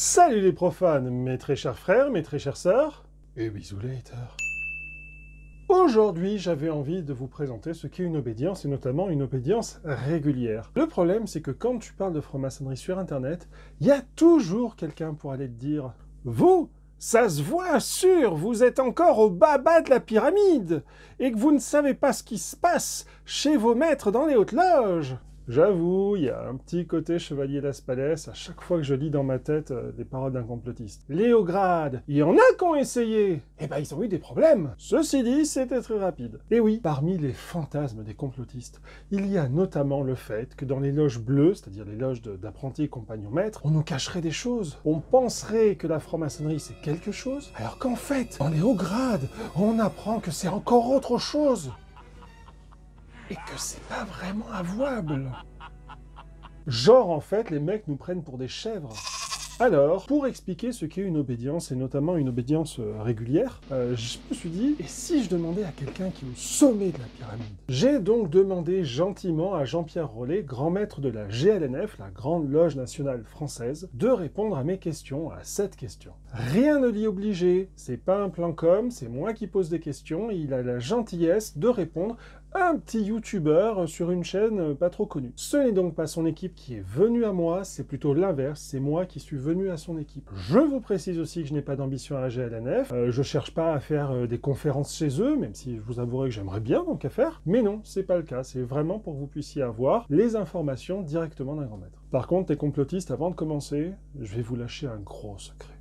Salut les profanes, mes très chers frères, mes très chères sœurs, et eh, bisous les Aujourd'hui, j'avais envie de vous présenter ce qu'est une obédience, et notamment une obédience régulière. Le problème, c'est que quand tu parles de franc-maçonnerie sur Internet, il y a toujours quelqu'un pour aller te dire « Vous, ça se voit sûr, vous êtes encore au bas bas de la pyramide, et que vous ne savez pas ce qui se passe chez vos maîtres dans les hautes loges !» J'avoue, il y a un petit côté chevalier d'Aspalès à chaque fois que je lis dans ma tête euh, des paroles d'un complotiste. Léograde il y en a qui ont essayé Eh ben, ils ont eu des problèmes Ceci dit, c'était très rapide. Et eh oui, parmi les fantasmes des complotistes, il y a notamment le fait que dans les loges bleues, c'est-à-dire les loges d'apprentis compagnons maîtres, on nous cacherait des choses. On penserait que la franc-maçonnerie, c'est quelque chose, alors qu'en fait, en les hauts grades, on apprend que c'est encore autre chose et que c'est pas vraiment avouable. Genre, en fait, les mecs nous prennent pour des chèvres. Alors, pour expliquer ce qu'est une obédience, et notamment une obédience euh, régulière, euh, je me suis dit, et si je demandais à quelqu'un qui est au sommet de la pyramide J'ai donc demandé gentiment à Jean-Pierre Rollet, grand maître de la GLNF, la Grande Loge Nationale Française, de répondre à mes questions, à cette question. Rien ne l'y obligeait, c'est pas un plan com, c'est moi qui pose des questions, et il a la gentillesse de répondre un petit youtubeur sur une chaîne pas trop connue. Ce n'est donc pas son équipe qui est venue à moi, c'est plutôt l'inverse, c'est moi qui suis venu à son équipe. Je vous précise aussi que je n'ai pas d'ambition à la GLNF, euh, je cherche pas à faire euh, des conférences chez eux, même si je vous avouerai que j'aimerais bien donc à faire, mais non, c'est pas le cas, c'est vraiment pour que vous puissiez avoir les informations directement d'un grand maître. Par contre, les complotistes, avant de commencer, je vais vous lâcher un gros secret.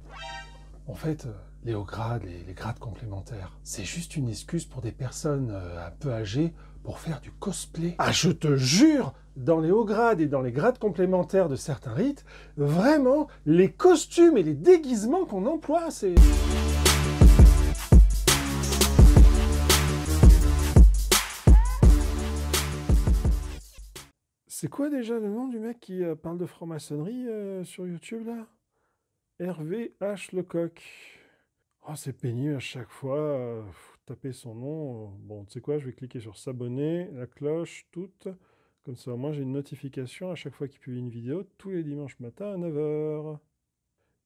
En fait, euh, les hauts grades, et les grades complémentaires. C'est juste une excuse pour des personnes euh, un peu âgées pour faire du cosplay. Ah, je te jure, dans les hauts grades et dans les grades complémentaires de certains rites, vraiment, les costumes et les déguisements qu'on emploie, c'est... C'est quoi déjà le nom du mec qui euh, parle de franc-maçonnerie euh, sur YouTube là Hervé H. Lecoq. Oh, c'est pénible à chaque fois, euh, taper son nom. Euh, bon, tu sais quoi, je vais cliquer sur s'abonner, la cloche, toute. Comme ça, moi, j'ai une notification à chaque fois qu'il publie une vidéo, tous les dimanches matin à 9h.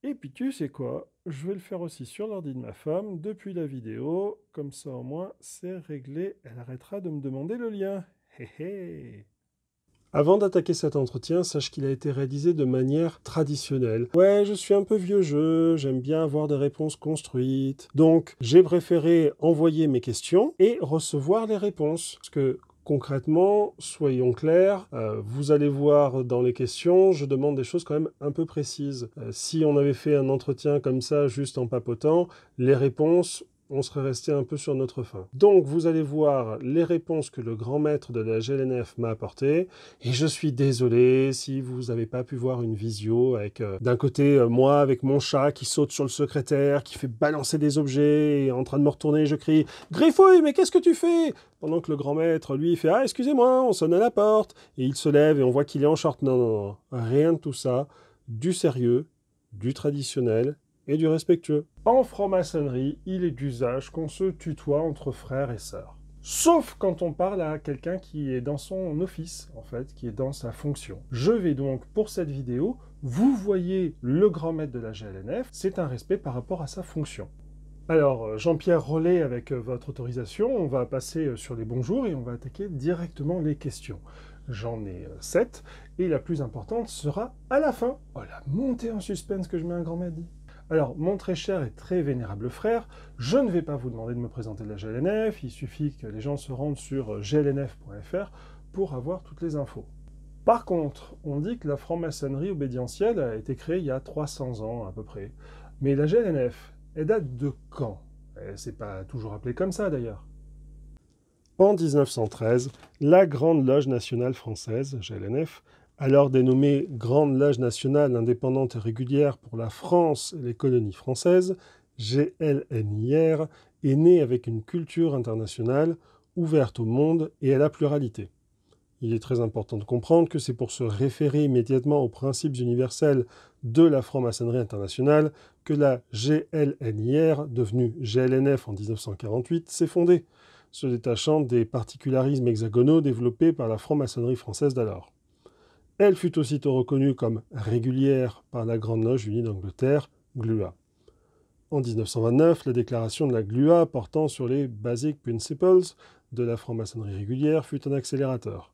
Et puis tu sais quoi, je vais le faire aussi sur l'ordi de ma femme depuis la vidéo, comme ça au moins c'est réglé, elle arrêtera de me demander le lien. Hé hé avant d'attaquer cet entretien, sache qu'il a été réalisé de manière traditionnelle. Ouais, je suis un peu vieux jeu, j'aime bien avoir des réponses construites. Donc, j'ai préféré envoyer mes questions et recevoir les réponses. Parce que concrètement, soyons clairs, euh, vous allez voir dans les questions, je demande des choses quand même un peu précises. Euh, si on avait fait un entretien comme ça juste en papotant, les réponses, on serait resté un peu sur notre faim. Donc vous allez voir les réponses que le grand maître de la GLNF m'a apportées, et je suis désolé si vous n'avez pas pu voir une visio avec euh, d'un côté euh, moi avec mon chat qui saute sur le secrétaire, qui fait balancer des objets, et en train de me retourner je crie « Griffouille, mais qu'est-ce que tu fais ?» Pendant que le grand maître, lui, fait « Ah, excusez-moi, on sonne à la porte !» Et il se lève et on voit qu'il est en short. Non, non, non, rien de tout ça, du sérieux, du traditionnel, et du respectueux. En franc-maçonnerie, il est d'usage qu'on se tutoie entre frères et sœurs. Sauf quand on parle à quelqu'un qui est dans son office, en fait, qui est dans sa fonction. Je vais donc, pour cette vidéo, vous voyez le grand maître de la GLNF, c'est un respect par rapport à sa fonction. Alors, euh, Jean-Pierre Rollet, avec euh, votre autorisation, on va passer euh, sur les bonjours et on va attaquer directement les questions. J'en ai 7, et la plus importante sera à la fin. Oh, la montée en suspense que je mets un grand maître alors, mon très cher et très vénérable frère, je ne vais pas vous demander de me présenter de la GLNF, il suffit que les gens se rendent sur euh, glnf.fr pour avoir toutes les infos. Par contre, on dit que la franc-maçonnerie obédientielle a été créée il y a 300 ans à peu près. Mais la GLNF, elle date de quand eh, C'est pas toujours appelé comme ça d'ailleurs. En 1913, la Grande Loge nationale française, GLNF, alors dénommée Grande Loge nationale indépendante et régulière pour la France et les colonies françaises, GLNIR, est née avec une culture internationale ouverte au monde et à la pluralité. Il est très important de comprendre que c'est pour se référer immédiatement aux principes universels de la franc-maçonnerie internationale que la GLNIR, devenue GLNF en 1948, s'est fondée, se détachant des particularismes hexagonaux développés par la franc-maçonnerie française d'alors. Elle fut aussitôt reconnue comme régulière par la Grande Loge unie d'Angleterre, GLUA. En 1929, la déclaration de la GLUA portant sur les Basic Principles de la franc-maçonnerie régulière fut un accélérateur.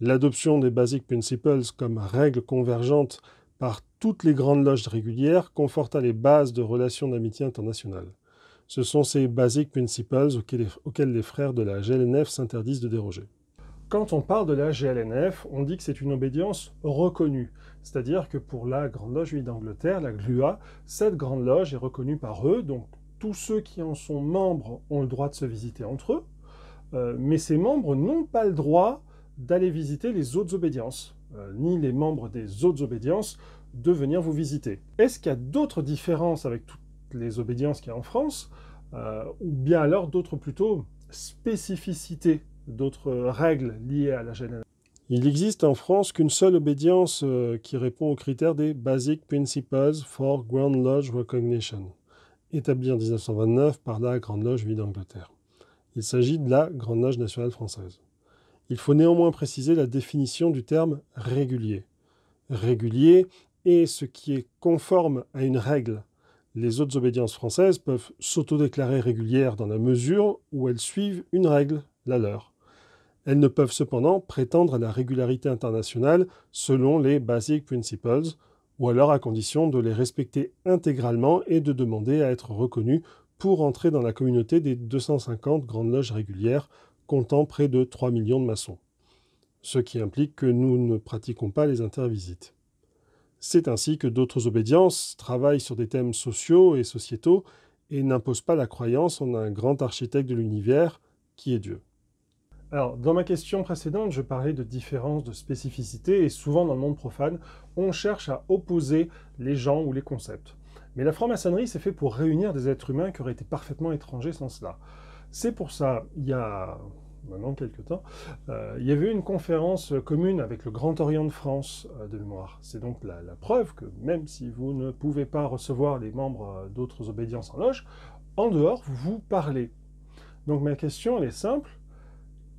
L'adoption des Basic Principles comme règle convergente par toutes les grandes loges régulières conforta les bases de relations d'amitié internationale. Ce sont ces Basic Principles auxquels les frères de la GLNF s'interdisent de déroger quand on parle de la GLNF, on dit que c'est une obédience reconnue. C'est-à-dire que pour la Grande Loge d'Angleterre, la GLUA, cette Grande Loge est reconnue par eux, donc tous ceux qui en sont membres ont le droit de se visiter entre eux, euh, mais ces membres n'ont pas le droit d'aller visiter les autres obédiences, euh, ni les membres des autres obédiences de venir vous visiter. Est-ce qu'il y a d'autres différences avec toutes les obédiences qu'il y a en France, euh, ou bien alors d'autres plutôt spécificités d'autres règles liées à la Il n'existe en France qu'une seule obédience euh, qui répond aux critères des Basic Principles for Grand Lodge Recognition, établie en 1929 par la Grande Loge Vie d'Angleterre. Il s'agit de la Grande Loge nationale française. Il faut néanmoins préciser la définition du terme régulier. Régulier est ce qui est conforme à une règle. Les autres obédiences françaises peuvent s'autodéclarer régulières dans la mesure où elles suivent une règle, la leur. Elles ne peuvent cependant prétendre à la régularité internationale selon les Basic Principles, ou alors à condition de les respecter intégralement et de demander à être reconnues pour entrer dans la communauté des 250 grandes loges régulières comptant près de 3 millions de maçons, ce qui implique que nous ne pratiquons pas les intervisites. C'est ainsi que d'autres obédiences travaillent sur des thèmes sociaux et sociétaux et n'imposent pas la croyance en un grand architecte de l'univers qui est Dieu. Alors, dans ma question précédente, je parlais de différences, de spécificités, et souvent dans le monde profane, on cherche à opposer les gens ou les concepts. Mais la franc-maçonnerie, c'est fait pour réunir des êtres humains qui auraient été parfaitement étrangers sans cela. C'est pour ça, il y a maintenant quelques temps, euh, il y avait une conférence commune avec le Grand Orient de France euh, de mémoire. C'est donc la, la, preuve que même si vous ne pouvez pas recevoir les membres euh, d'autres obédiences en loge, en dehors, vous parlez. Donc ma question, elle est simple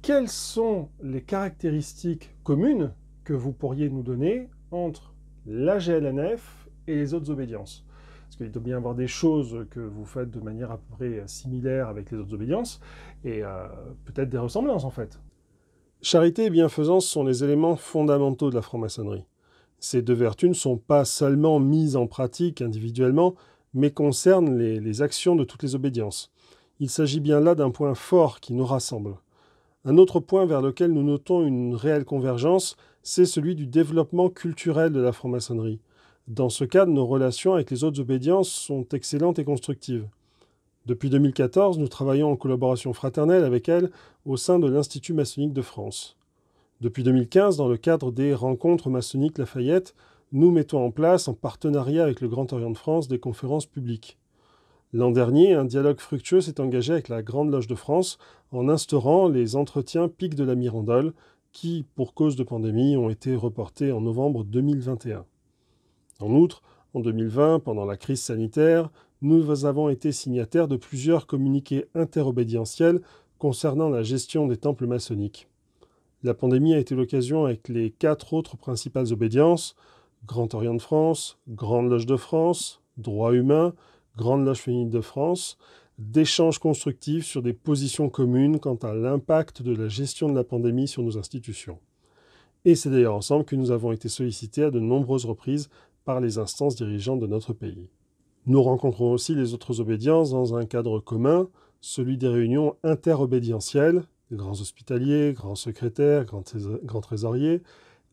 quelles sont les caractéristiques communes que vous pourriez nous donner entre la GLNF et les autres obédiences Parce qu'il doit bien y avoir des choses que vous faites de manière à peu près similaire avec les autres obédiences, et euh, peut-être des ressemblances en fait. Charité et bienfaisance sont les éléments fondamentaux de la franc-maçonnerie. Ces deux vertus ne sont pas seulement mises en pratique individuellement, mais concernent les, les actions de toutes les obédiences. Il s'agit bien là d'un point fort qui nous rassemble. Un autre point vers lequel nous notons une réelle convergence, c'est celui du développement culturel de la franc-maçonnerie. Dans ce cadre, nos relations avec les autres obédiences sont excellentes et constructives. Depuis 2014, nous travaillons en collaboration fraternelle avec elles au sein de l'Institut maçonnique de France. Depuis 2015, dans le cadre des rencontres maçonniques Lafayette, nous mettons en place, en partenariat avec le Grand Orient de France, des conférences publiques. L'an dernier, un dialogue fructueux s'est engagé avec la Grande Loge de France en instaurant les entretiens pics de la Mirandole, qui, pour cause de pandémie, ont été reportés en novembre 2021. En outre, en 2020, pendant la crise sanitaire, nous avons été signataires de plusieurs communiqués interobédientiels concernant la gestion des temples maçonniques. La pandémie a été l'occasion avec les quatre autres principales obédiences, Grand Orient de France, Grande Loge de France, Droit humain, Grande Loge de France, d'échanges constructifs sur des positions communes quant à l'impact de la gestion de la pandémie sur nos institutions. Et c'est d'ailleurs ensemble que nous avons été sollicités à de nombreuses reprises par les instances dirigeantes de notre pays. Nous rencontrons aussi les autres obédiences dans un cadre commun, celui des réunions interobédientielles, des grands hospitaliers, grands secrétaires, grands, trésoriers,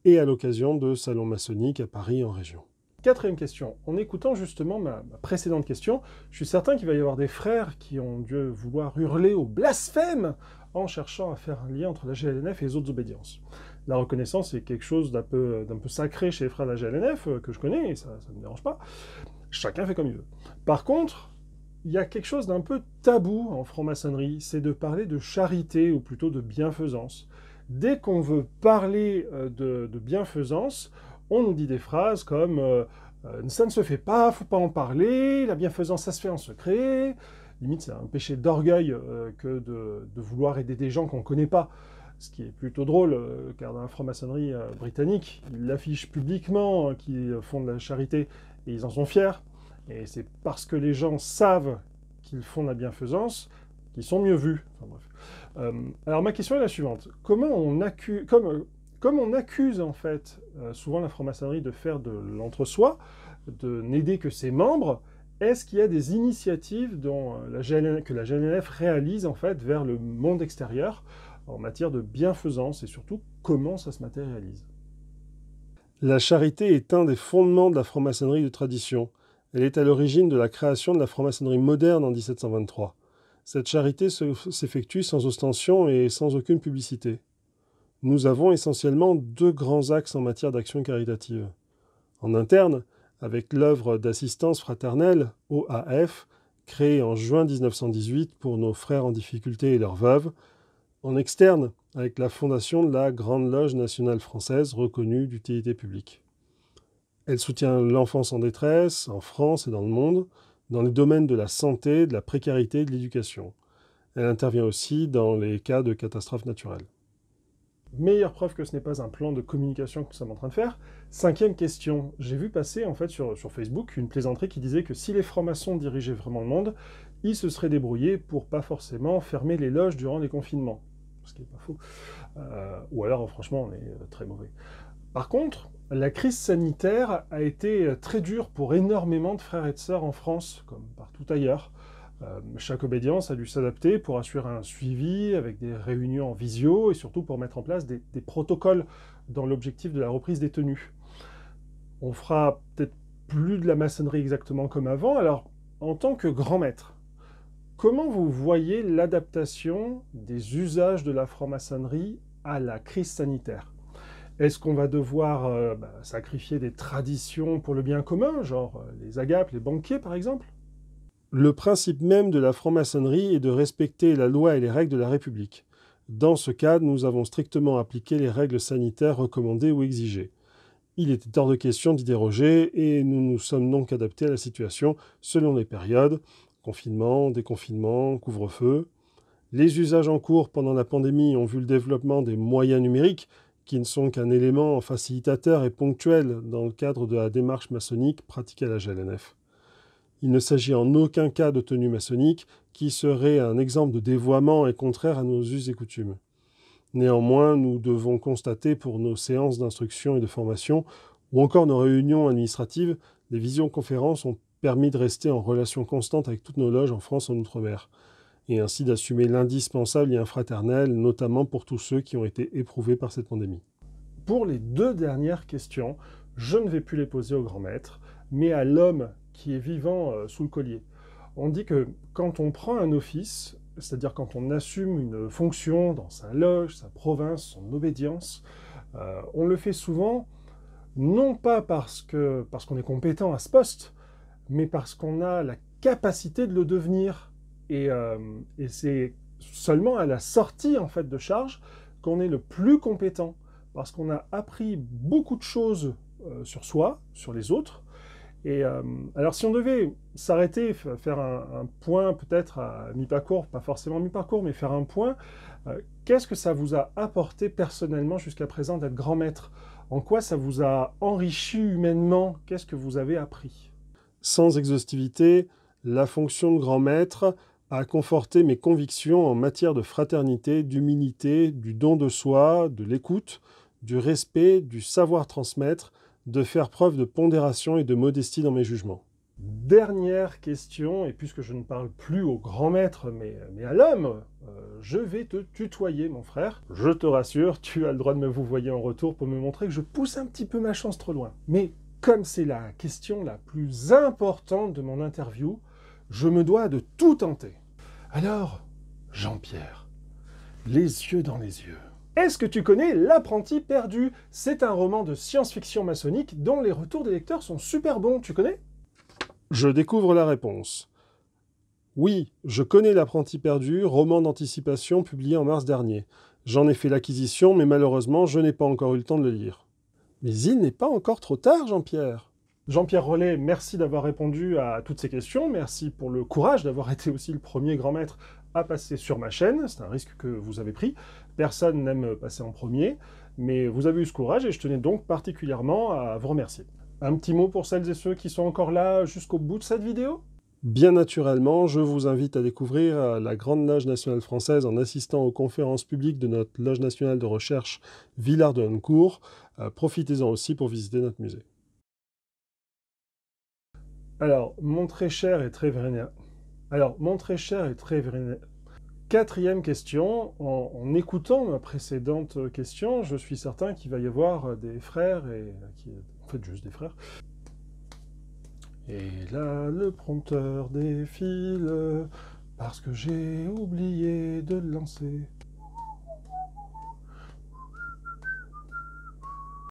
et à l'occasion de salons maçonniques à Paris en région. Quatrième question, en écoutant justement ma, précédente question, je suis certain qu'il va y avoir des frères qui ont dû vouloir hurler au blasphème en cherchant à faire un lien entre la GLNF et les autres obédiences. La reconnaissance est quelque chose d'un peu, sacré chez les frères de la GLNF, euh, que je connais, et ça ne me dérange pas. Chacun fait comme il veut. Par contre, il y a quelque chose d'un peu tabou en franc-maçonnerie, c'est de parler de charité, ou plutôt de bienfaisance. Dès qu'on veut parler euh, de bienfaisance, on nous dit des phrases comme euh, euh, ça ne se fait pas, faut pas en parler, la bienfaisance ça se fait en secret. Limite, c'est un péché d'orgueil euh, que de, vouloir aider des gens qu'on ne connaît pas. Ce qui est plutôt drôle, car dans la franc-maçonnerie britannique, ils l'affichent publiquement hein, qu'ils font de la charité et ils en sont fiers. Et c'est parce que les gens savent qu'ils font de la bienfaisance qu'ils sont mieux vus. alors ma question est la suivante. Comment on accuse, comme on accuse en fait euh, souvent la franc-maçonnerie de faire de l'entre-soi, de n'aider que ses membres, est-ce qu'il y a des initiatives euh, que la GNF réalise en fait vers le monde extérieur en matière de bienfaisance et surtout comment ça se matérialise La charité est un des fondements de la franc-maçonnerie de tradition. Elle est à l'origine de la création de la franc-maçonnerie moderne en 1723. Cette charité s'effectue sans ostension et sans aucune publicité nous avons essentiellement deux grands axes en matière d'action caritative. En interne, avec l'œuvre d'assistance fraternelle, OAF, créée en juin 1918 pour nos frères en difficulté et leurs veuves, en externe, avec la fondation de la Grande Loge nationale française reconnue d'utilité publique. Elle soutient l'enfance en détresse, en France et dans le monde, dans les domaines de la santé, de la précarité et de l'éducation. Elle intervient aussi dans les cas de catastrophes naturelles meilleure preuve que ce n'est pas un plan de communication que nous sommes en train de faire. Cinquième question, j'ai vu passer en fait sur, Facebook une plaisanterie qui disait que si les francs-maçons dirigeaient vraiment le monde, ils se seraient débrouillés pour pas forcément fermer les loges durant les confinements. Ce qui n'est pas faux. Euh, ou alors franchement on est euh, très mauvais. Par contre, la crise sanitaire a été euh, très dure pour énormément de frères et de sœurs en France, comme partout ailleurs. Euh, chaque obédience a dû s'adapter pour assurer un suivi avec des réunions en visio et surtout pour mettre en place des, protocoles dans l'objectif de la reprise des tenues. On fera peut-être plus de la maçonnerie exactement comme avant. Alors, en tant que grand maître, comment vous voyez l'adaptation des usages de la franc-maçonnerie à la crise sanitaire est-ce qu'on va devoir euh, bah, sacrifier des traditions pour le bien commun, genre euh, les agapes, les banquiers par exemple le principe même de la franc-maçonnerie est de respecter la loi et les règles de la République. Dans ce cadre, nous avons strictement appliqué les règles sanitaires recommandées ou exigées. Il était hors de question d'y déroger et nous nous sommes donc adaptés à la situation selon les périodes confinement, déconfinement, couvre-feu. Les usages en cours pendant la pandémie ont vu le développement des moyens numériques qui ne sont qu'un élément facilitateur et ponctuel dans le cadre de la démarche maçonnique pratiquée à la GLNF. Il ne s'agit en aucun cas de tenue maçonnique, qui serait un exemple de dévoiement et contraire à nos us et coutumes. Néanmoins, nous devons constater pour nos séances d'instruction et de formation, ou encore nos réunions administratives, les visioconférences ont permis de rester en relation constante avec toutes nos loges en France et en Outre-mer, et ainsi d'assumer l'indispensable et fraternel notamment pour tous ceux qui ont été éprouvés par cette pandémie. Pour les deux dernières questions, je ne vais plus les poser au grand maître, mais à l'homme qui est vivant euh, sous le collier. On dit que quand on prend un office, c'est-à-dire quand on assume une fonction dans sa loge, sa province, son obédience, euh, on le fait souvent non pas parce qu'on parce qu'on est compétent à ce poste, mais parce qu'on a la capacité de le devenir. Euh, et, c'est seulement à la sortie en fait de charge qu'on est le plus compétent, parce qu'on a appris beaucoup de choses sur soi, sur les autres, et euh, alors, si on devait s'arrêter, faire un, point peut-être à mi-parcours, pas forcément mi-parcours, mais faire un point, euh, qu'est-ce que ça vous a apporté personnellement jusqu'à présent d'être grand maître En quoi ça vous a enrichi humainement Qu'est-ce que vous avez appris Sans exhaustivité, la fonction de grand maître a conforté mes convictions en matière de fraternité, d'humilité, du don de soi, de l'écoute, du respect, du savoir transmettre de faire preuve de pondération et de modestie dans mes jugements. Dernière question, et puisque je ne parle plus au grand maître, mais, à l'homme, euh, je vais te tutoyer, mon frère. Je te rassure, tu as le droit de me vous voyer en retour pour me montrer que je pousse un petit peu ma chance trop loin. Mais comme c'est la question la plus importante de mon interview, je me dois de tout tenter. Alors, Jean-Pierre, les yeux dans les yeux, est-ce que tu connais L'apprenti perdu C'est un roman de science-fiction maçonnique dont les retours des lecteurs sont super bons, tu connais Je découvre la réponse. Oui, je connais L'apprenti perdu, roman d'anticipation publié en mars dernier. J'en ai fait l'acquisition, mais malheureusement, je n'ai pas encore eu le temps de le lire. Mais il n'est pas encore trop tard, Jean-Pierre. Jean-Pierre Rollet, merci d'avoir répondu à toutes ces questions. Merci pour le courage d'avoir été aussi le premier grand maître à passer sur ma chaîne, c'est un risque que vous avez pris, personne n'aime passer en premier, mais vous avez eu ce courage et je tenais donc particulièrement à vous remercier. Un petit mot pour celles et ceux qui sont encore là jusqu'au bout de cette vidéo Bien naturellement, je vous invite à découvrir la Grande Loge nationale française en assistant aux conférences publiques de notre Loge nationale de recherche Villard de Honnecourt. Euh, profitez-en aussi pour visiter notre musée. Alors, mon très cher et très alors, mon très cher et très Quatrième question, en, écoutant ma précédente question, je suis certain qu'il va y avoir des frères, et euh, qui, en fait juste des frères. Et là, le prompteur défile, parce que j'ai oublié de le lancer.